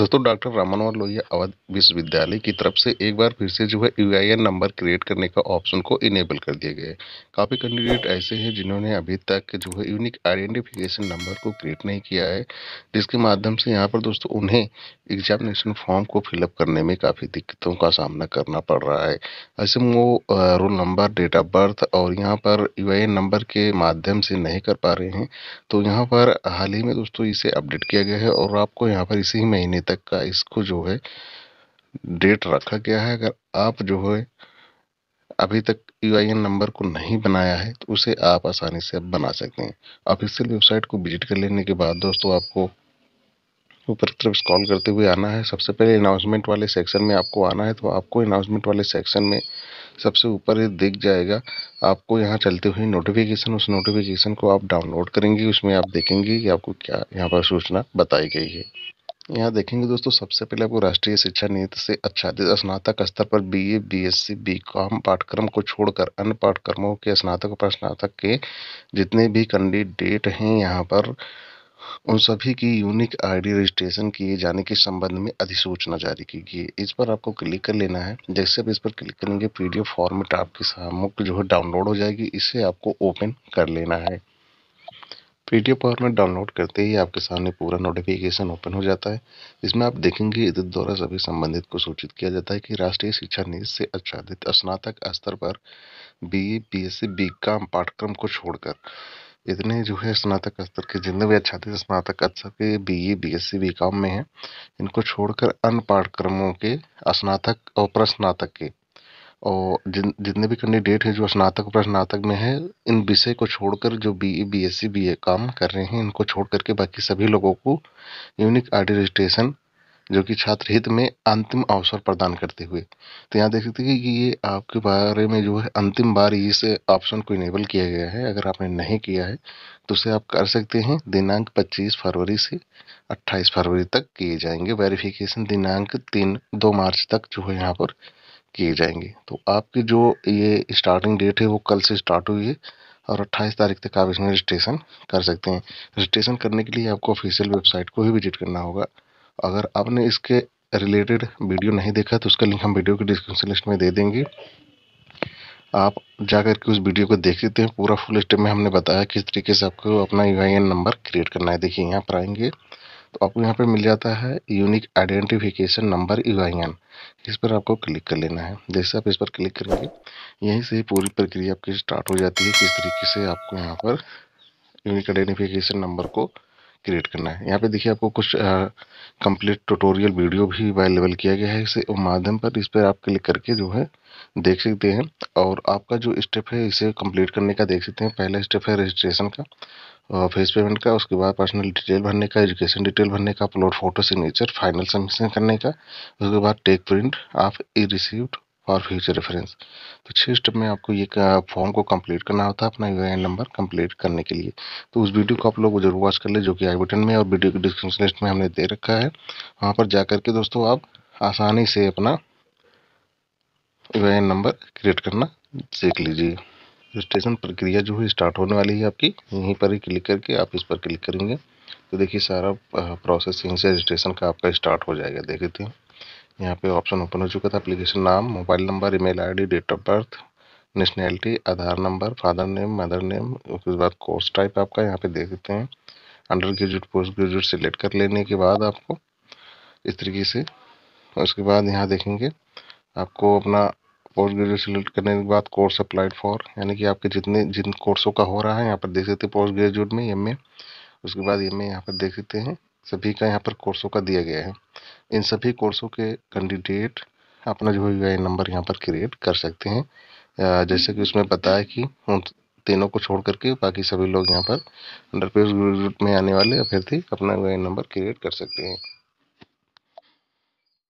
दोस्तों डॉक्टर रामन मनोहर लोहिया अवध विश्वविद्यालय की तरफ से एक बार फिर से जो है यू नंबर क्रिएट करने का ऑप्शन को इनेबल कर दिया गया है काफ़ी कैंडिडेट ऐसे हैं जिन्होंने अभी तक जो है यूनिक आइडेंटिफिकेशन नंबर को क्रिएट नहीं किया है जिसके माध्यम से यहाँ पर दोस्तों उन्हें एग्जामिनेशन फॉर्म को फिलअप करने में काफ़ी दिक्कतों का सामना करना पड़ रहा है ऐसे में वो roll number date of birth और यहाँ पर यू नंबर के माध्यम से नहीं कर पा रहे हैं तो यहाँ पर हाल ही में दोस्तों इसे अपडेट किया गया है और आपको यहाँ पर इसी महीने तक का इसको जो है डेट रखा गया है अगर आप जो है अभी तक यू नंबर को नहीं बनाया है तो उसे आप आसानी से बना सकते हैं ऑफिशियल वेबसाइट को विजिट कर लेने के बाद दोस्तों आपको ऊपर तरफ स्क्रॉल करते हुए आना है सबसे पहले अनाउंसमेंट वाले सेक्शन में आपको आना है तो आपको अनाउंसमेंट वाले सेक्शन में सबसे ऊपर दिख जाएगा आपको यहाँ चलते हुए नोटिफिकेशन उस नोटिफिकेशन को आप डाउनलोड करेंगे उसमें आप देखेंगे कि आपको क्या यहाँ पर सूचना बताई गई है यहाँ देखेंगे दोस्तों सबसे पहले आपको राष्ट्रीय शिक्षा नीति से आच्छादित स्नातक स्तर पर बीए, बीएससी, बीकॉम पाठ्यक्रम को छोड़कर अन्य पाठ्यक्रमों के स्नातक और स्नातक के जितने भी कैंडिडेट हैं यहाँ पर उन सभी की यूनिक आईडी रजिस्ट्रेशन किए जाने के संबंध में अधिसूचना जारी की गई है इस पर आपको क्लिक कर लेना है जैसे आप इस पर क्लिक करेंगे पीडीएफ फॉर्मेट आपके सामने जो है डाउनलोड हो जाएगी इसे आपको ओपन कर लेना है पीडीएफ पावर में डाउनलोड करते ही आपके सामने पूरा नोटिफिकेशन ओपन हो जाता है इसमें आप देखेंगे इधर द्वारा सभी संबंधित को सूचित किया जाता है कि राष्ट्रीय शिक्षा नीति से आच्छादित स्नातक स्तर पर B B A S C B com पाठ्यक्रम को छोड़कर इतने जो है स्नातक स्तर के जितने भी आच्छादित स्नातक स्तर के B B A S C B com में हैं इनको छोड़कर अन्य पाठ्यक्रमों के स्नातक और प्रस्नातक के और जिन जितने भी कैंडिडेट हैं जो स्नातक और स्नातक में हैं इन विषय को छोड़कर जो B A B S C B A com कर रहे हैं इनको छोड़ करके बाकी सभी लोगों को यूनिक आई डी रजिस्ट्रेशन जो कि छात्र हित में अंतिम अवसर प्रदान करते हुए तो यहाँ देख सकते हैं कि ये आपके बारे में जो है अंतिम बार इस ऑप्शन को इनेबल किया गया है अगर आपने नहीं किया है तो उसे आप कर सकते हैं दिनांक 25 फरवरी से 28 फरवरी तक किए जाएंगे वेरिफिकेशन दिनांक तीन दो मार्च तक जो है यहाँ पर किए जाएंगे तो आपकी जो ये स्टार्टिंग डेट है वो कल से स्टार्ट हुई है और 28 तारीख तक आप इसमें रजिस्ट्रेशन कर सकते हैं रजिस्ट्रेशन करने के लिए आपको ऑफिशियल वेबसाइट को ही विजिट करना होगा अगर आपने इसके रिलेटेड वीडियो नहीं देखा तो उसका लिंक हम वीडियो के डिस्क्रिप्शन लिस्ट में दे देंगे आप जा के उस वीडियो को देख लेते हैं पूरा फुल स्टेप में हमने बताया किस तरीके से आपको अपना यू नंबर क्रिएट करना है देखिए यहाँ पर आएंगे तो आपको यहाँ पर मिल जाता है यूनिक आइडेंटिफिकेशन नंबर यू इस पर आपको क्लिक कर लेना है जैसे आप इस पर क्लिक करेंगे यहीं से पूरी प्रक्रिया आपकी स्टार्ट हो जाती है किस तरीके से आपको यहाँ पर यूनिक आइडेंटिफिकेशन नंबर को क्रिएट करना है यहाँ पे देखिए आपको कुछ कंप्लीट ट्यूटोरियल वीडियो भी अवेलेबल किया गया है इसे माध्यम पर इस पर आप क्लिक करके जो है देख सकते हैं और आपका जो स्टेप है इसे कंप्लीट करने का देख सकते हैं पहला स्टेप है रजिस्ट्रेशन का फेस पेमेंट का उसके बाद पर्सनल डिटेल भरने का एजुकेशन डिटेल भरने का upload photo signature final submission करने का उसके बाद take print of e received for future reference तो छः स्टेप में आपको ये फॉर्म को कंप्लीट करना होता है अपना यू नंबर कंप्लीट करने के लिए तो उस वीडियो को आप लोग जरूर वॉच कर ले जो कि आई बटन में और वीडियो के डिस्क्रिप्शन लिस्ट में हमने दे रखा है वहाँ पर जा करके दोस्तों आप आसानी से अपना यू नंबर क्रिएट करना सीख लीजिए रजिस्ट्रेशन प्रक्रिया जो है स्टार्ट होने वाली है आपकी यहीं पर ही क्लिक करके आप इस पर क्लिक करेंगे तो देखिए सारा प्रोसेस यहीं से रजिस्ट्रेशन का आपका स्टार्ट हो जाएगा देख लेते हैं यहाँ पे ऑप्शन ओपन हो चुका था एप्लीकेशन नाम mobile number email ID date of birth nationality Aadhaar number father name mother name उसके बाद कोर्स टाइप आपका यहाँ पे देख देते हैं under graduate post graduate select कर लेने के बाद आपको इस तरीके से उसके बाद यहाँ देखेंगे आपको अपना पोस्ट ग्रेजुएट सेलेक्ट करने के बाद कोर्स अप्लाइड फॉर यानी कि आपके जितने जिन कोर्सों का हो रहा है यहाँ पर देख सकते हैं पोस्ट ग्रेजुएट में एम उसके बाद एम ए यहाँ पर देख सकते हैं सभी का यहाँ पर कोर्सों का दिया गया है इन सभी कोर्सों के कैंडिडेट अपना जो है नंबर यहाँ पर क्रिएट कर सकते हैं जैसे कि उसमें बताया कि उन तीनों को छोड़ करके बाकी सभी लोग यहाँ पर अंडर पोस्ट ग्रेजुएट में आने वाले अभ्यर्थी अपना यू नंबर क्रिएट कर सकते हैं